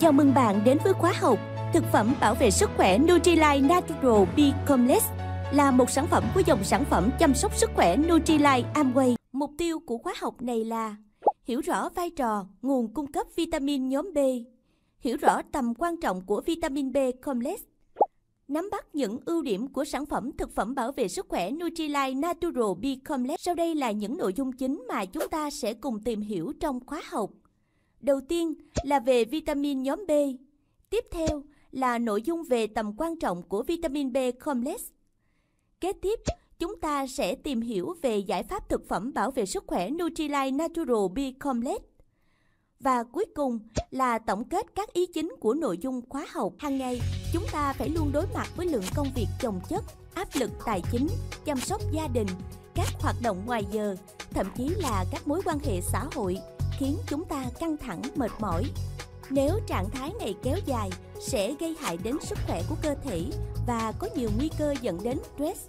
Chào mừng bạn đến với khóa học Thực phẩm bảo vệ sức khỏe Nutrilite Natural B Complex là một sản phẩm của dòng sản phẩm chăm sóc sức khỏe Nutrilite Amway. Mục tiêu của khóa học này là hiểu rõ vai trò nguồn cung cấp vitamin nhóm B, hiểu rõ tầm quan trọng của vitamin B complex, nắm bắt những ưu điểm của sản phẩm thực phẩm bảo vệ sức khỏe Nutrilite Natural B Complex. Sau đây là những nội dung chính mà chúng ta sẽ cùng tìm hiểu trong khóa học. Đầu tiên là về vitamin nhóm B. Tiếp theo là nội dung về tầm quan trọng của vitamin B complex. Kế tiếp, chúng ta sẽ tìm hiểu về giải pháp thực phẩm bảo vệ sức khỏe Nutrilite Natural B Complex. Và cuối cùng là tổng kết các ý chính của nội dung khóa học. Hàng ngày, chúng ta phải luôn đối mặt với lượng công việc chồng chất, áp lực tài chính, chăm sóc gia đình, các hoạt động ngoài giờ, thậm chí là các mối quan hệ xã hội khiến chúng ta căng thẳng mệt mỏi. Nếu trạng thái này kéo dài sẽ gây hại đến sức khỏe của cơ thể và có nhiều nguy cơ dẫn đến stress.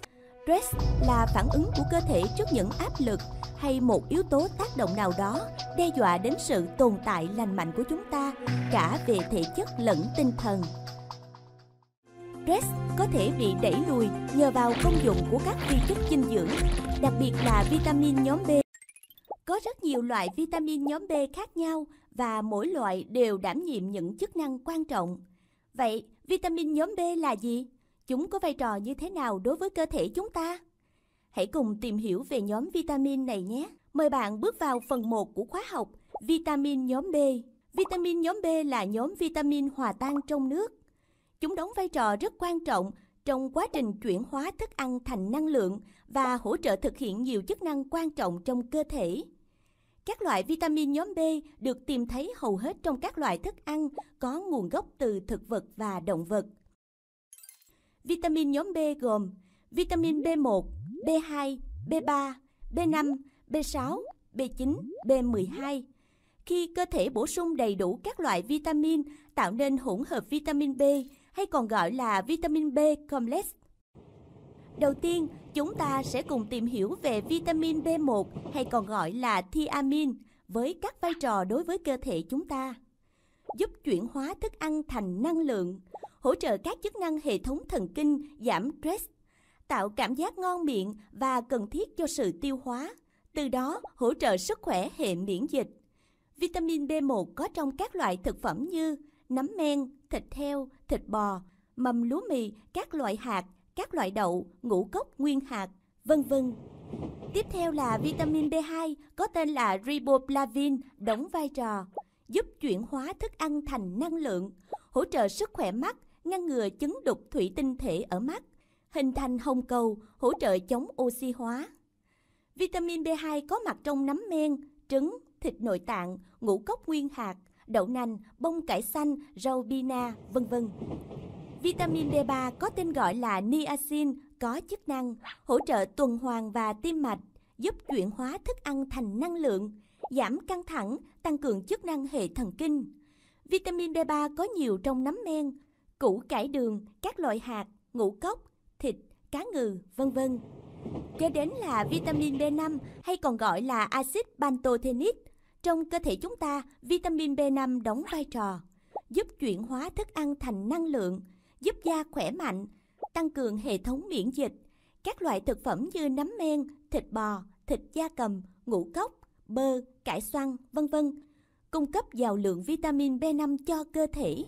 Stress là phản ứng của cơ thể trước những áp lực hay một yếu tố tác động nào đó đe dọa đến sự tồn tại lành mạnh của chúng ta cả về thể chất lẫn tinh thần. Stress có thể bị đẩy lùi nhờ vào công dụng của các vi chất dinh dưỡng, đặc biệt là vitamin nhóm B có rất nhiều loại vitamin nhóm B khác nhau và mỗi loại đều đảm nhiệm những chức năng quan trọng. Vậy, vitamin nhóm B là gì? Chúng có vai trò như thế nào đối với cơ thể chúng ta? Hãy cùng tìm hiểu về nhóm vitamin này nhé. Mời bạn bước vào phần 1 của khóa học Vitamin nhóm B. Vitamin nhóm B là nhóm vitamin hòa tan trong nước. Chúng đóng vai trò rất quan trọng trong quá trình chuyển hóa thức ăn thành năng lượng và hỗ trợ thực hiện nhiều chức năng quan trọng trong cơ thể. Các loại vitamin nhóm B được tìm thấy hầu hết trong các loại thức ăn có nguồn gốc từ thực vật và động vật. Vitamin nhóm B gồm vitamin B1, B2, B3, B5, B6, B9, B12. Khi cơ thể bổ sung đầy đủ các loại vitamin tạo nên hỗn hợp vitamin B hay còn gọi là vitamin B complex Đầu tiên, chúng ta sẽ cùng tìm hiểu về vitamin B1 hay còn gọi là thiamin với các vai trò đối với cơ thể chúng ta. Giúp chuyển hóa thức ăn thành năng lượng, hỗ trợ các chức năng hệ thống thần kinh giảm stress, tạo cảm giác ngon miệng và cần thiết cho sự tiêu hóa, từ đó hỗ trợ sức khỏe hệ miễn dịch. Vitamin B1 có trong các loại thực phẩm như nấm men, thịt heo, thịt bò, mầm lúa mì, các loại hạt, các loại đậu, ngũ cốc nguyên hạt, vân vân. Tiếp theo là vitamin B2 có tên là riboflavin đóng vai trò giúp chuyển hóa thức ăn thành năng lượng, hỗ trợ sức khỏe mắt, ngăn ngừa chứng đục thủy tinh thể ở mắt, hình thành hồng cầu, hỗ trợ chống oxy hóa. Vitamin B2 có mặt trong nấm men, trứng, thịt nội tạng, ngũ cốc nguyên hạt, đậu nành, bông cải xanh, rau bina, vân vân. Vitamin D3 có tên gọi là niacin có chức năng hỗ trợ tuần hoàn và tim mạch, giúp chuyển hóa thức ăn thành năng lượng, giảm căng thẳng, tăng cường chức năng hệ thần kinh. Vitamin D3 có nhiều trong nấm men, củ cải đường, các loại hạt, ngũ cốc, thịt, cá ngừ, vân vân. Kế đến là vitamin B5 hay còn gọi là axit pantothenic. Trong cơ thể chúng ta, vitamin B5 đóng vai trò giúp chuyển hóa thức ăn thành năng lượng, giúp da khỏe mạnh, tăng cường hệ thống miễn dịch. Các loại thực phẩm như nấm men, thịt bò, thịt da cầm, ngũ cốc, bơ, cải xoăn, vân vân cung cấp giàu lượng vitamin B5 cho cơ thể.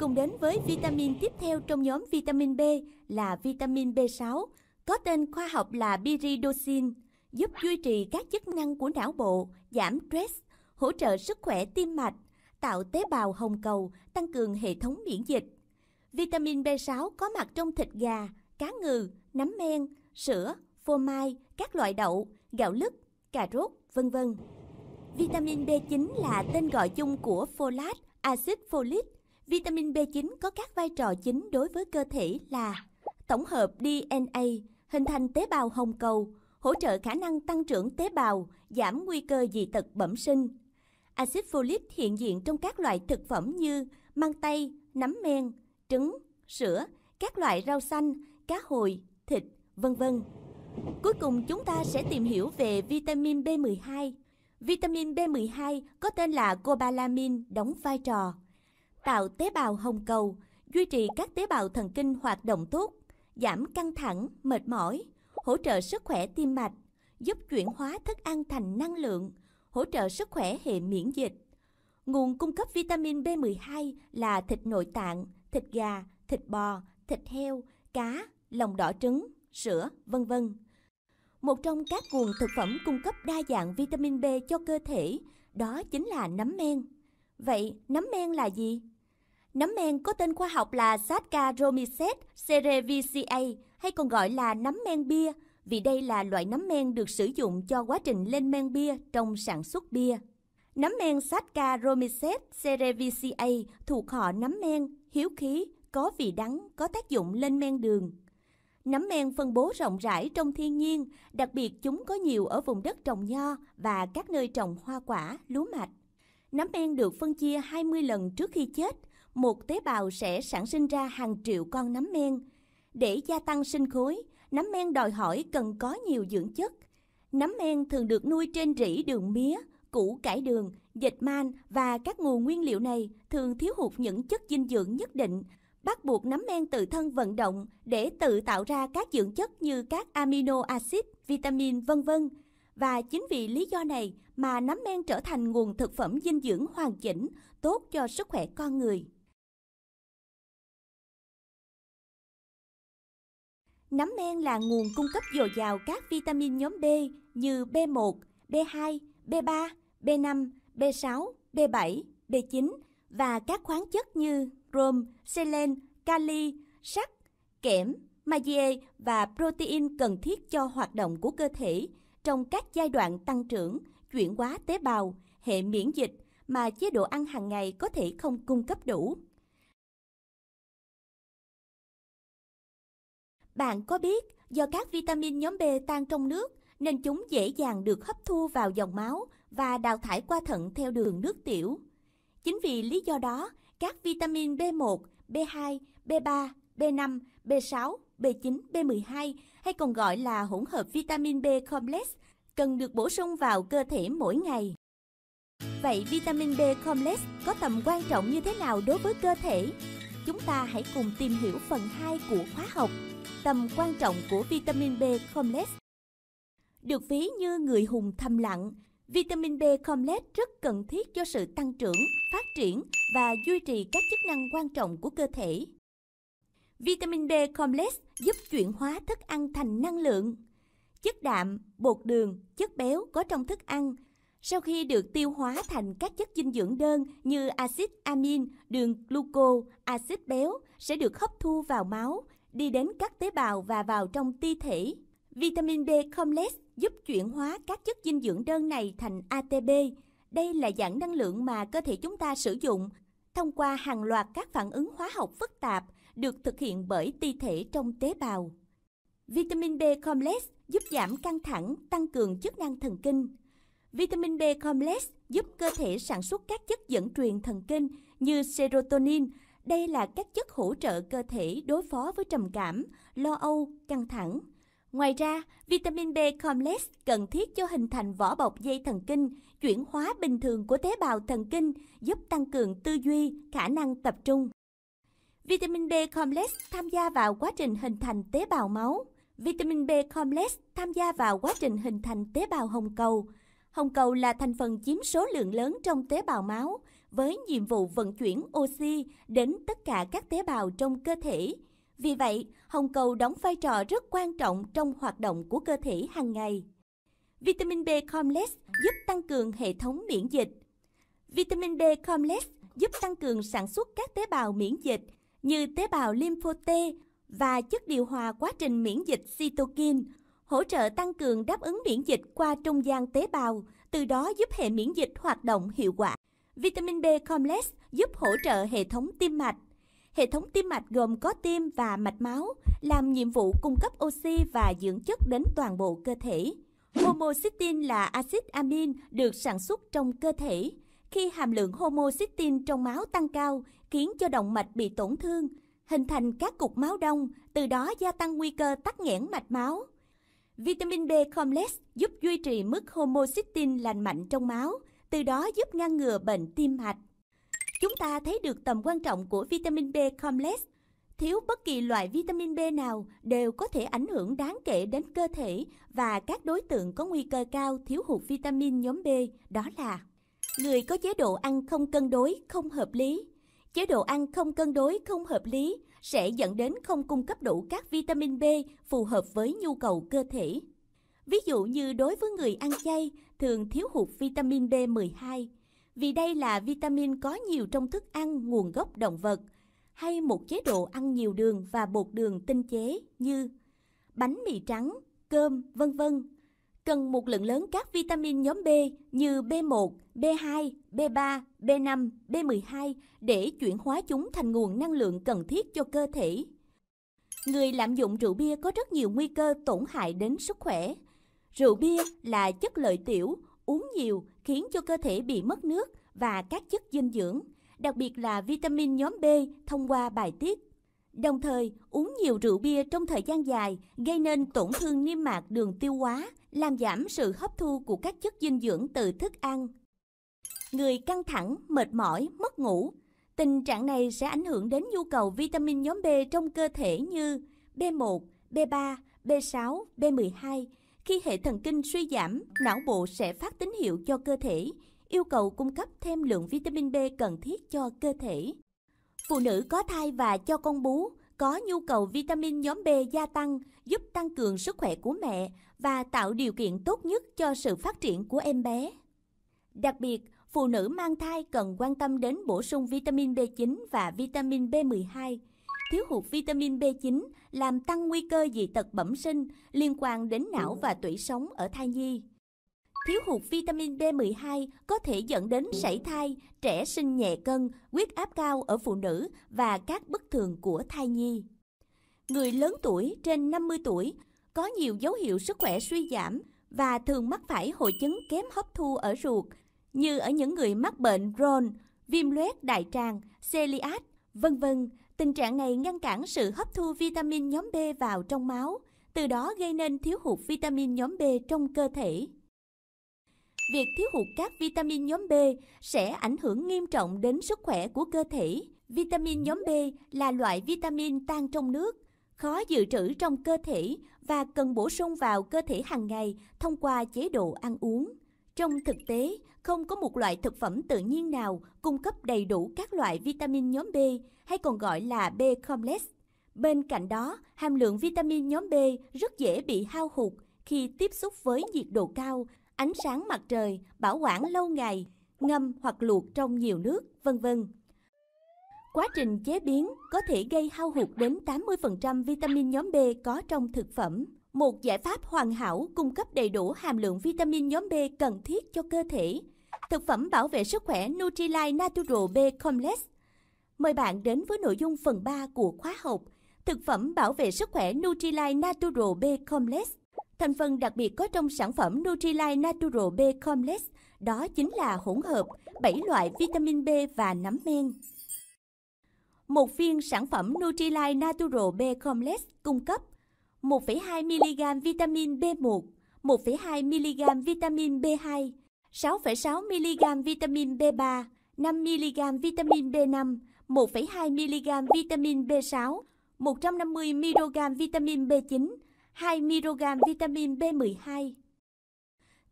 Cùng đến với vitamin tiếp theo trong nhóm vitamin B là vitamin B6, có tên khoa học là pyridoxin, giúp duy trì các chức năng của não bộ, giảm stress, hỗ trợ sức khỏe tim mạch, tạo tế bào hồng cầu, tăng cường hệ thống miễn dịch. Vitamin B6 có mặt trong thịt gà, cá ngừ, nấm men, sữa, phô mai, các loại đậu, gạo lứt, cà rốt, vân vân. Vitamin B9 là tên gọi chung của folate, axit folic. Vitamin B9 có các vai trò chính đối với cơ thể là tổng hợp DNA, hình thành tế bào hồng cầu, hỗ trợ khả năng tăng trưởng tế bào, giảm nguy cơ dị tật bẩm sinh. Axit folic hiện diện trong các loại thực phẩm như măng tây, nấm men, trứng, sữa, các loại rau xanh, cá hồi, thịt, vân vân. Cuối cùng chúng ta sẽ tìm hiểu về vitamin B12. Vitamin B12 có tên là cobalamin đóng vai trò tạo tế bào hồng cầu, duy trì các tế bào thần kinh hoạt động tốt, giảm căng thẳng, mệt mỏi, hỗ trợ sức khỏe tim mạch, giúp chuyển hóa thức ăn thành năng lượng, hỗ trợ sức khỏe hệ miễn dịch. Nguồn cung cấp vitamin B12 là thịt nội tạng, thịt gà, thịt bò, thịt heo, cá, lòng đỏ trứng, sữa, vân vân. Một trong các nguồn thực phẩm cung cấp đa dạng vitamin B cho cơ thể đó chính là nấm men. Vậy nấm men là gì? Nấm men có tên khoa học là Saccharomyces cerevisiae hay còn gọi là nấm men bia vì đây là loại nấm men được sử dụng cho quá trình lên men bia trong sản xuất bia. Nấm men Saccharomyces cerevisiae thuộc họ nấm men hiếu khí, có vị đắng, có tác dụng lên men đường. Nấm men phân bố rộng rãi trong thiên nhiên, đặc biệt chúng có nhiều ở vùng đất trồng nho và các nơi trồng hoa quả, lúa mạch. Nấm men được phân chia 20 lần trước khi chết, một tế bào sẽ sản sinh ra hàng triệu con nấm men. Để gia tăng sinh khối, nấm men đòi hỏi cần có nhiều dưỡng chất. Nấm men thường được nuôi trên rỉ đường mía, củ cải đường, dịch man và các nguồn nguyên liệu này thường thiếu hụt những chất dinh dưỡng nhất định, bắt buộc nấm men tự thân vận động để tự tạo ra các dưỡng chất như các amino axit, vitamin vân vân. Và chính vì lý do này mà nấm men trở thành nguồn thực phẩm dinh dưỡng hoàn chỉnh, tốt cho sức khỏe con người. Nấm men là nguồn cung cấp dồi dào các vitamin nhóm B như B1, B2, B3, B5, B6, B7, B9 và các khoáng chất như rôm, selen, kali, sắt, kẽm, magie và protein cần thiết cho hoạt động của cơ thể trong các giai đoạn tăng trưởng, chuyển hóa tế bào, hệ miễn dịch mà chế độ ăn hàng ngày có thể không cung cấp đủ. Bạn có biết do các vitamin nhóm B tan trong nước nên chúng dễ dàng được hấp thu vào dòng máu và đào thải qua thận theo đường nước tiểu. Chính vì lý do đó, các vitamin B1, B2, B3, B5, B6, B9, B12 hay còn gọi là hỗn hợp vitamin B complex cần được bổ sung vào cơ thể mỗi ngày. Vậy vitamin B complex có tầm quan trọng như thế nào đối với cơ thể? Chúng ta hãy cùng tìm hiểu phần 2 của khóa học Tầm quan trọng của vitamin B complex. Được ví như người hùng thầm lặng, Vitamin B complex rất cần thiết cho sự tăng trưởng, phát triển và duy trì các chức năng quan trọng của cơ thể. Vitamin B complex giúp chuyển hóa thức ăn thành năng lượng. Chất đạm, bột đường, chất béo có trong thức ăn sau khi được tiêu hóa thành các chất dinh dưỡng đơn như axit amin, đường gluco, axit béo sẽ được hấp thu vào máu, đi đến các tế bào và vào trong ti thể. Vitamin B complex giúp chuyển hóa các chất dinh dưỡng đơn này thành ATP. Đây là dạng năng lượng mà cơ thể chúng ta sử dụng thông qua hàng loạt các phản ứng hóa học phức tạp được thực hiện bởi ti thể trong tế bào. Vitamin B complex giúp giảm căng thẳng, tăng cường chức năng thần kinh. Vitamin B complex giúp cơ thể sản xuất các chất dẫn truyền thần kinh như serotonin. Đây là các chất hỗ trợ cơ thể đối phó với trầm cảm, lo âu, căng thẳng. Ngoài ra, vitamin B complex cần thiết cho hình thành vỏ bọc dây thần kinh, chuyển hóa bình thường của tế bào thần kinh, giúp tăng cường tư duy, khả năng tập trung. Vitamin B complex tham gia vào quá trình hình thành tế bào máu. Vitamin B complex tham gia vào quá trình hình thành tế bào hồng cầu. Hồng cầu là thành phần chiếm số lượng lớn trong tế bào máu, với nhiệm vụ vận chuyển oxy đến tất cả các tế bào trong cơ thể vì vậy, hồng cầu đóng vai trò rất quan trọng trong hoạt động của cơ thể hàng ngày. Vitamin B complex giúp tăng cường hệ thống miễn dịch. Vitamin B complex giúp tăng cường sản xuất các tế bào miễn dịch như tế bào lympho T và chất điều hòa quá trình miễn dịch cytokine, hỗ trợ tăng cường đáp ứng miễn dịch qua trung gian tế bào, từ đó giúp hệ miễn dịch hoạt động hiệu quả. Vitamin B complex giúp hỗ trợ hệ thống tim mạch, Hệ thống tim mạch gồm có tim và mạch máu, làm nhiệm vụ cung cấp oxy và dưỡng chất đến toàn bộ cơ thể. Homocysteine là axit amin được sản xuất trong cơ thể. Khi hàm lượng homocysteine trong máu tăng cao, khiến cho động mạch bị tổn thương, hình thành các cục máu đông, từ đó gia tăng nguy cơ tắc nghẽn mạch máu. Vitamin B complex giúp duy trì mức homocysteine lành mạnh trong máu, từ đó giúp ngăn ngừa bệnh tim mạch. Chúng ta thấy được tầm quan trọng của vitamin B complex. Thiếu bất kỳ loại vitamin B nào đều có thể ảnh hưởng đáng kể đến cơ thể và các đối tượng có nguy cơ cao thiếu hụt vitamin nhóm B, đó là Người có chế độ ăn không cân đối, không hợp lý. Chế độ ăn không cân đối, không hợp lý sẽ dẫn đến không cung cấp đủ các vitamin B phù hợp với nhu cầu cơ thể. Ví dụ như đối với người ăn chay, thường thiếu hụt vitamin B12, vì đây là vitamin có nhiều trong thức ăn nguồn gốc động vật, hay một chế độ ăn nhiều đường và bột đường tinh chế như bánh mì trắng, cơm, vân vân cần một lượng lớn các vitamin nhóm B như B1, B2, B3, B5, B12 để chuyển hóa chúng thành nguồn năng lượng cần thiết cho cơ thể. Người lạm dụng rượu bia có rất nhiều nguy cơ tổn hại đến sức khỏe. Rượu bia là chất lợi tiểu, uống nhiều khiến cho cơ thể bị mất nước và các chất dinh dưỡng, đặc biệt là vitamin nhóm B thông qua bài tiết. Đồng thời, uống nhiều rượu bia trong thời gian dài gây nên tổn thương niêm mạc đường tiêu hóa, làm giảm sự hấp thu của các chất dinh dưỡng từ thức ăn. Người căng thẳng, mệt mỏi, mất ngủ. Tình trạng này sẽ ảnh hưởng đến nhu cầu vitamin nhóm B trong cơ thể như B1, B3, B6, B12, khi hệ thần kinh suy giảm, não bộ sẽ phát tín hiệu cho cơ thể, yêu cầu cung cấp thêm lượng vitamin B cần thiết cho cơ thể. Phụ nữ có thai và cho con bú có nhu cầu vitamin nhóm B gia tăng, giúp tăng cường sức khỏe của mẹ và tạo điều kiện tốt nhất cho sự phát triển của em bé. Đặc biệt, phụ nữ mang thai cần quan tâm đến bổ sung vitamin B9 và vitamin B12 thiếu hụt vitamin B9 làm tăng nguy cơ dị tật bẩm sinh liên quan đến não và tủy sống ở thai nhi. Thiếu hụt vitamin B12 có thể dẫn đến sảy thai, trẻ sinh nhẹ cân, huyết áp cao ở phụ nữ và các bất thường của thai nhi. Người lớn tuổi trên 50 tuổi có nhiều dấu hiệu sức khỏe suy giảm và thường mắc phải hội chứng kém hấp thu ở ruột như ở những người mắc bệnh Crohn, viêm loét đại tràng, celiac, vân vân Tình trạng này ngăn cản sự hấp thu vitamin nhóm B vào trong máu, từ đó gây nên thiếu hụt vitamin nhóm B trong cơ thể. Việc thiếu hụt các vitamin nhóm B sẽ ảnh hưởng nghiêm trọng đến sức khỏe của cơ thể. Vitamin nhóm B là loại vitamin tan trong nước, khó dự trữ trong cơ thể và cần bổ sung vào cơ thể hàng ngày thông qua chế độ ăn uống. Trong thực tế, không có một loại thực phẩm tự nhiên nào cung cấp đầy đủ các loại vitamin nhóm B hay còn gọi là B-complex. Bên cạnh đó, hàm lượng vitamin nhóm B rất dễ bị hao hụt khi tiếp xúc với nhiệt độ cao, ánh sáng mặt trời, bảo quản lâu ngày, ngâm hoặc luộc trong nhiều nước, vân vân. Quá trình chế biến có thể gây hao hụt đến 80% vitamin nhóm B có trong thực phẩm một giải pháp hoàn hảo cung cấp đầy đủ hàm lượng vitamin nhóm B cần thiết cho cơ thể. Thực phẩm bảo vệ sức khỏe Nutrilite Natural B Complex. Mời bạn đến với nội dung phần 3 của khóa học Thực phẩm bảo vệ sức khỏe Nutrilite Natural B Complex. Thành phần đặc biệt có trong sản phẩm Nutrilite Natural B Complex đó chính là hỗn hợp 7 loại vitamin B và nấm men. Một viên sản phẩm Nutrilite Natural B Complex cung cấp 1,2mg vitamin B1, 1,2mg vitamin B2, 6,6mg vitamin B3, 5mg vitamin B5, 1,2mg vitamin B6, 150mg vitamin B9, 2mg vitamin B12.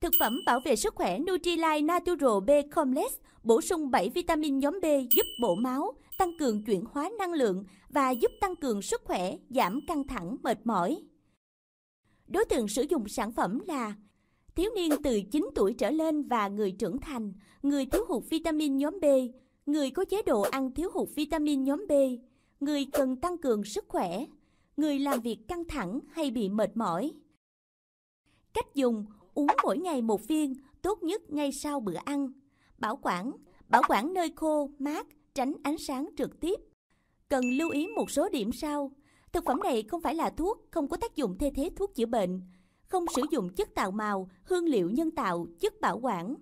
Thực phẩm bảo vệ sức khỏe Nutrilite Natural B Complex bổ sung 7 vitamin nhóm B giúp bổ máu, tăng cường chuyển hóa năng lượng và giúp tăng cường sức khỏe, giảm căng thẳng, mệt mỏi. Đối tượng sử dụng sản phẩm là thiếu niên từ 9 tuổi trở lên và người trưởng thành, người thiếu hụt vitamin nhóm B, người có chế độ ăn thiếu hụt vitamin nhóm B, người cần tăng cường sức khỏe, người làm việc căng thẳng hay bị mệt mỏi. Cách dùng, uống mỗi ngày một viên, tốt nhất ngay sau bữa ăn. Bảo quản, bảo quản nơi khô, mát, tránh ánh sáng trực tiếp. Cần lưu ý một số điểm sau. Thực phẩm này không phải là thuốc, không có tác dụng thay thế thuốc chữa bệnh. Không sử dụng chất tạo màu, hương liệu nhân tạo, chất bảo quản.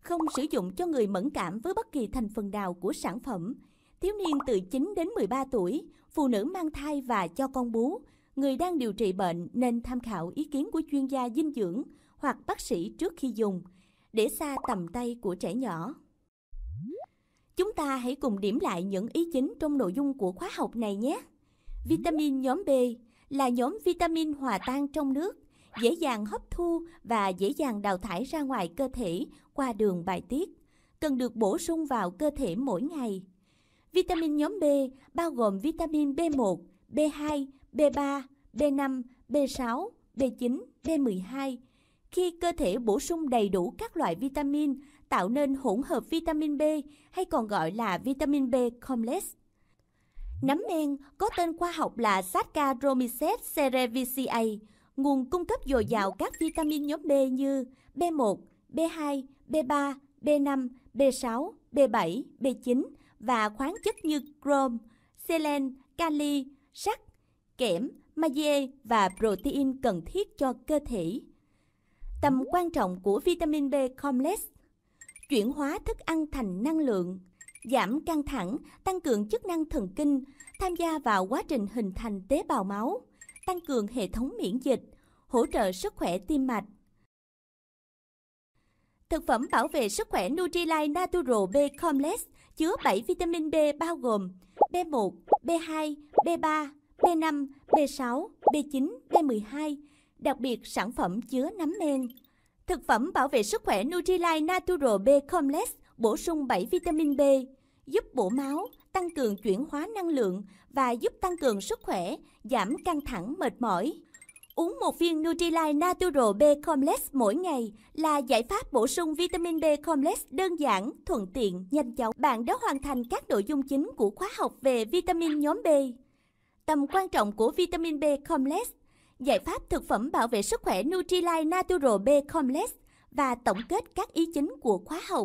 Không sử dụng cho người mẫn cảm với bất kỳ thành phần nào của sản phẩm. Thiếu niên từ 9 đến 13 tuổi, phụ nữ mang thai và cho con bú. Người đang điều trị bệnh nên tham khảo ý kiến của chuyên gia dinh dưỡng hoặc bác sĩ trước khi dùng, để xa tầm tay của trẻ nhỏ. Chúng ta hãy cùng điểm lại những ý chính trong nội dung của khóa học này nhé. Vitamin nhóm B là nhóm vitamin hòa tan trong nước, dễ dàng hấp thu và dễ dàng đào thải ra ngoài cơ thể qua đường bài tiết, cần được bổ sung vào cơ thể mỗi ngày. Vitamin nhóm B bao gồm vitamin B1, B2, B3, B5, B6, B9, B12, khi cơ thể bổ sung đầy đủ các loại vitamin, tạo nên hỗn hợp vitamin B hay còn gọi là vitamin B complex. Nấm men có tên khoa học là Saccharomyces cerevisiae, nguồn cung cấp dồi dào các vitamin nhóm B như B1, B2, B3, B5, B6, B7, B9 và khoáng chất như chrome, selen, kali, sắt, kẽm, magie và protein cần thiết cho cơ thể tầm quan trọng của vitamin B complex, chuyển hóa thức ăn thành năng lượng, giảm căng thẳng, tăng cường chức năng thần kinh, tham gia vào quá trình hình thành tế bào máu, tăng cường hệ thống miễn dịch, hỗ trợ sức khỏe tim mạch. Thực phẩm bảo vệ sức khỏe Nutrilite Natural B Complex chứa 7 vitamin B bao gồm B1, B2, B3, B5, B6, B9, B12, đặc biệt sản phẩm chứa nấm men. Thực phẩm bảo vệ sức khỏe Nutrilite Natural B Complex bổ sung 7 vitamin B, giúp bổ máu, tăng cường chuyển hóa năng lượng và giúp tăng cường sức khỏe, giảm căng thẳng mệt mỏi. Uống một viên Nutrilite Natural B Complex mỗi ngày là giải pháp bổ sung vitamin B Complex đơn giản, thuận tiện, nhanh chóng. Bạn đã hoàn thành các nội dung chính của khóa học về vitamin nhóm B. Tầm quan trọng của vitamin B Complex giải pháp thực phẩm bảo vệ sức khỏe Nutrilite Natural B Complex và tổng kết các ý chính của khóa học.